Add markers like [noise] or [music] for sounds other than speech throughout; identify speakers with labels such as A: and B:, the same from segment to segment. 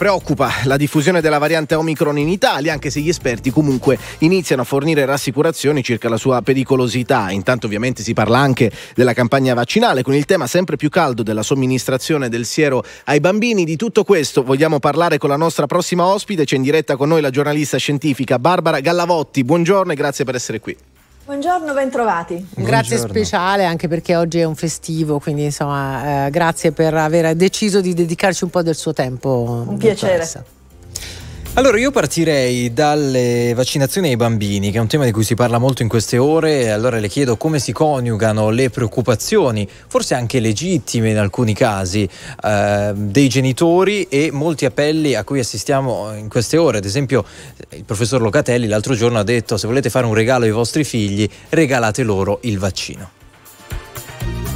A: Preoccupa la diffusione della variante Omicron in Italia, anche se gli esperti comunque iniziano a fornire rassicurazioni circa la sua pericolosità. Intanto ovviamente si parla anche della campagna vaccinale, con il tema sempre più caldo della somministrazione del siero ai bambini. Di tutto questo vogliamo parlare con la nostra prossima ospite, c'è in diretta con noi la giornalista scientifica Barbara Gallavotti. Buongiorno e grazie per essere qui.
B: Buongiorno, bentrovati. Buongiorno. Grazie
A: speciale anche perché oggi è un festivo, quindi insomma eh, grazie per aver deciso di dedicarci un po' del suo tempo. Un piacere. Dottoressa. Allora io partirei dalle vaccinazioni ai bambini, che è un tema di cui si parla molto in queste ore, allora le chiedo come si coniugano le preoccupazioni, forse anche legittime in alcuni casi, eh, dei genitori e molti appelli a cui assistiamo in queste ore. Ad esempio il professor Locatelli l'altro giorno ha detto se volete fare un regalo ai vostri figli, regalate loro il vaccino.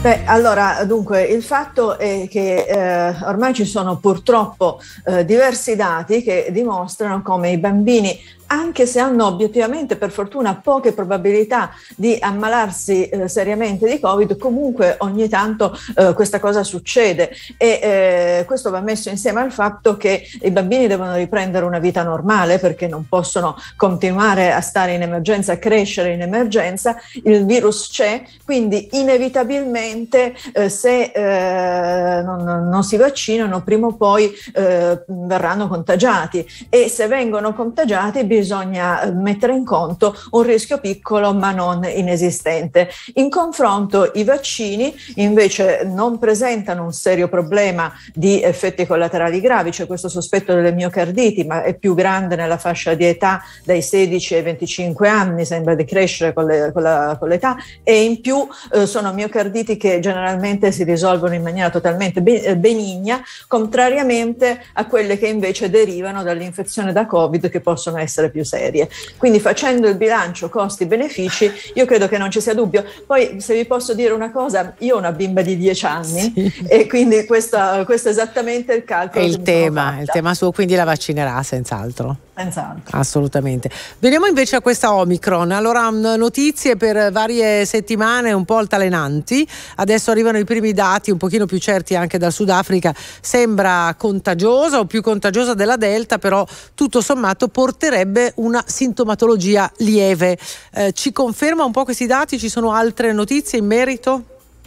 B: Beh, allora, dunque, il fatto è che eh, ormai ci sono purtroppo eh, diversi dati che dimostrano come i bambini anche se hanno obiettivamente per fortuna poche probabilità di ammalarsi eh, seriamente di Covid, comunque ogni tanto eh, questa cosa succede e eh, questo va messo insieme al fatto che i bambini devono riprendere una vita normale perché non possono continuare a stare in emergenza, a crescere in emergenza, il virus c'è, quindi inevitabilmente eh, se eh, non, non, si vaccinano prima o poi eh, verranno contagiati e se vengono contagiati bisogna eh, mettere in conto un rischio piccolo ma non inesistente. In confronto i vaccini invece non presentano un serio problema di effetti collaterali gravi, c'è questo sospetto delle miocarditi, ma è più grande nella fascia di età dai 16 ai 25 anni, sembra di crescere con, le, con, la, con l'età e in più eh, sono miocarditi che generalmente si risolvono in maniera totalmente eh, benigna, contrariamente a quelle che invece derivano dall'infezione da Covid che possono essere essere più serie. Quindi facendo il bilancio costi-benefici, io credo che non ci sia dubbio. Poi se vi posso dire una cosa, io ho una bimba di 10 anni sì. e quindi questo, questo, è esattamente il calcolo. È il tema, il tema suo,
A: quindi la vaccinerà senz'altro.
B: Senz'altro.
A: Assolutamente. Veniamo invece a questa Omicron. Allora, mm, notizie per varie settimane un po' altalenanti. Adesso arrivano i primi dati un pochino più certi anche dal Sudafrica. Sembra contagiosa o più contagiosa della Delta, però tutto sommato porterebbe una sintomatologia lieve.
B: Eh, ci conferma un po' questi dati? Ci sono altre notizie in merito?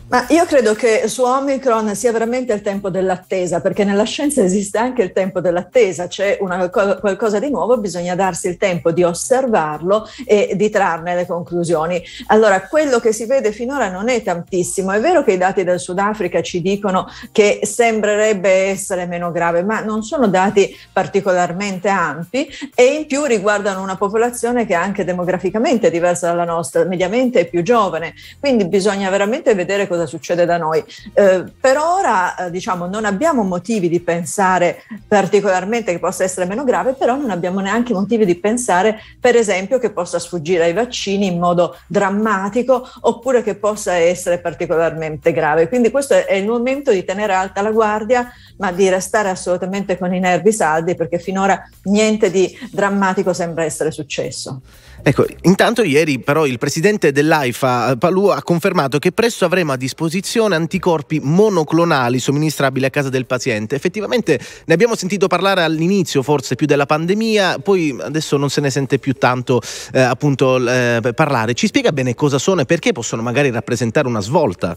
B: Ma io credo che su Omicron sia veramente il tempo dell'attesa, perché nella scienza esiste anche il tempo dell'attesa, c'è una, qualcosa di nuovo, bisogna darsi il tempo di osservarlo e di trarne le conclusioni. Allora, quello che si vede finora non è tantissimo, è vero che i dati del Sudafrica ci dicono che sembrerebbe essere meno grave, ma non sono dati particolarmente ampi e in più riguardano una popolazione che è anche demograficamente diversa dalla nostra, mediamente è più giovane, quindi bisogna veramente vedere cosa cosa succede da noi. Eh, per ora, eh, diciamo, non abbiamo motivi di pensare particolarmente che possa essere meno grave, però non abbiamo neanche motivi di pensare, per esempio, che possa sfuggire ai vaccini in modo drammatico oppure che possa essere particolarmente grave. Quindi questo è il momento di tenere alta la guardia, ma di restare assolutamente con i nervi saldi perché finora niente di drammatico sembra essere successo.
A: Ecco, intanto ieri però il presidente dell'AIFA eh, Palù ha confermato che presto avremo a disposizione anticorpi monoclonali somministrabili a casa del paziente. Effettivamente ne abbiamo sentito parlare all'inizio forse più della pandemia, poi adesso non se ne sente più tanto eh, appunto eh, parlare. Ci spiega bene cosa sono e perché possono magari rappresentare una svolta?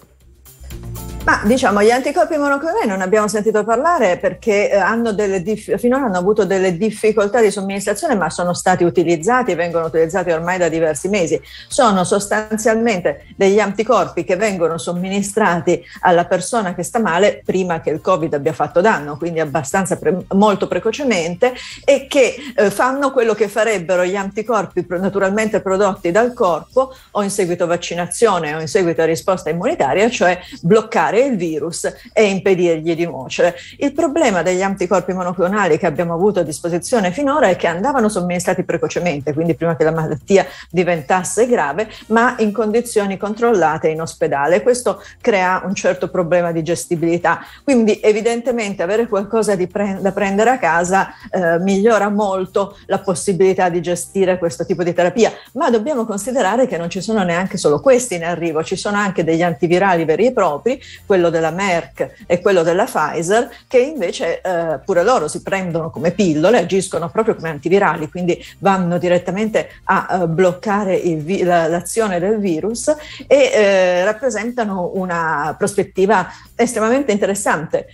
B: Ma diciamo, gli anticorpi monoclonali non abbiamo sentito parlare perché eh, hanno dif- finora hanno avuto delle difficoltà di somministrazione, ma sono stati utilizzati, vengono utilizzati ormai da diversi mesi. Sono sostanzialmente degli anticorpi che vengono somministrati alla persona che sta male prima che il Covid abbia fatto danno, quindi abbastanza pre- molto precocemente, e che eh, fanno quello che farebbero gli anticorpi naturalmente prodotti dal corpo o in seguito vaccinazione o in seguito a risposta immunitaria, cioè bloccare bloccare il virus e impedirgli di nuocere. Il problema degli anticorpi monoclonali che abbiamo avuto a disposizione finora è che andavano somministrati precocemente, quindi prima che la malattia diventasse grave, ma in condizioni controllate in ospedale. Questo crea un certo problema di gestibilità. Quindi evidentemente avere qualcosa pre- da prendere a casa eh, migliora molto la possibilità di gestire questo tipo di terapia, ma dobbiamo considerare che non ci sono neanche solo questi in arrivo, ci sono anche degli antivirali veri e propri, quello della Merck e quello della Pfizer, che invece eh, pure loro si prendono come pillole, agiscono proprio come antivirali, quindi vanno direttamente a eh, bloccare vi- l'azione del virus e eh, rappresentano una prospettiva estremamente interessante.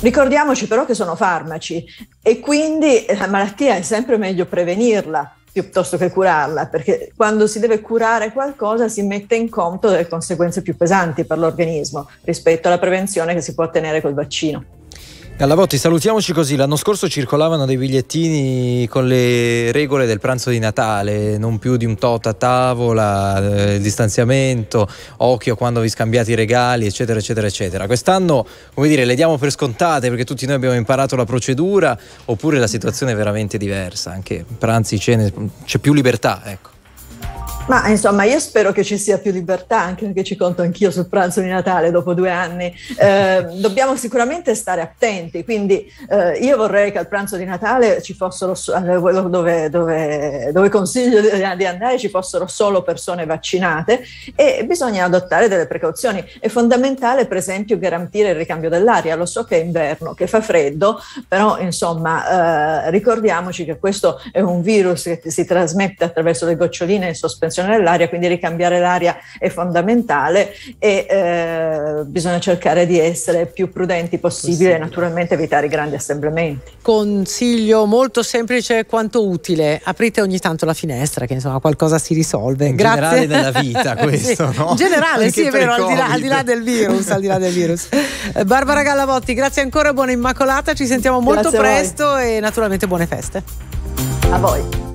B: Ricordiamoci però che sono farmaci e quindi la malattia è sempre meglio prevenirla piuttosto che curarla, perché quando si deve curare qualcosa si mette in conto delle conseguenze più pesanti per l'organismo rispetto alla prevenzione che si può ottenere col vaccino.
A: Gallavotti, salutiamoci così. L'anno scorso circolavano dei bigliettini con le regole del pranzo di Natale, non più di un tot a tavola, eh, il distanziamento, occhio quando vi scambiate i regali, eccetera, eccetera, eccetera. Quest'anno, come dire, le diamo per scontate perché tutti noi abbiamo imparato la procedura, oppure la situazione è veramente diversa, anche pranzi, cene, c'è più libertà, ecco.
B: Ma insomma, io spero che ci sia più libertà, anche perché ci conto anch'io sul pranzo di Natale dopo due anni. Eh, dobbiamo sicuramente stare attenti, quindi eh, io vorrei che al pranzo di Natale ci fossero, eh, dove, dove, dove consiglio di andare, ci fossero solo persone vaccinate e bisogna adottare delle precauzioni. È fondamentale, per esempio, garantire il ricambio dell'aria. Lo so che è inverno, che fa freddo, però insomma, eh, ricordiamoci che questo è un virus che si trasmette attraverso le goccioline in sospensione contaminazione dell'aria, quindi ricambiare l'aria è fondamentale e eh, bisogna cercare di essere più prudenti possibile e naturalmente evitare i grandi assemblamenti.
A: Consiglio molto semplice quanto utile, aprite ogni tanto la finestra che insomma qualcosa si risolve. In Grazie. generale della [laughs] vita questo, sì. no? In generale sì, è vero, al di, là, al di, là, del virus, al di là del virus. [laughs] Barbara Gallavotti, grazie ancora, buona Immacolata, ci sentiamo molto grazie presto e naturalmente buone feste. A voi.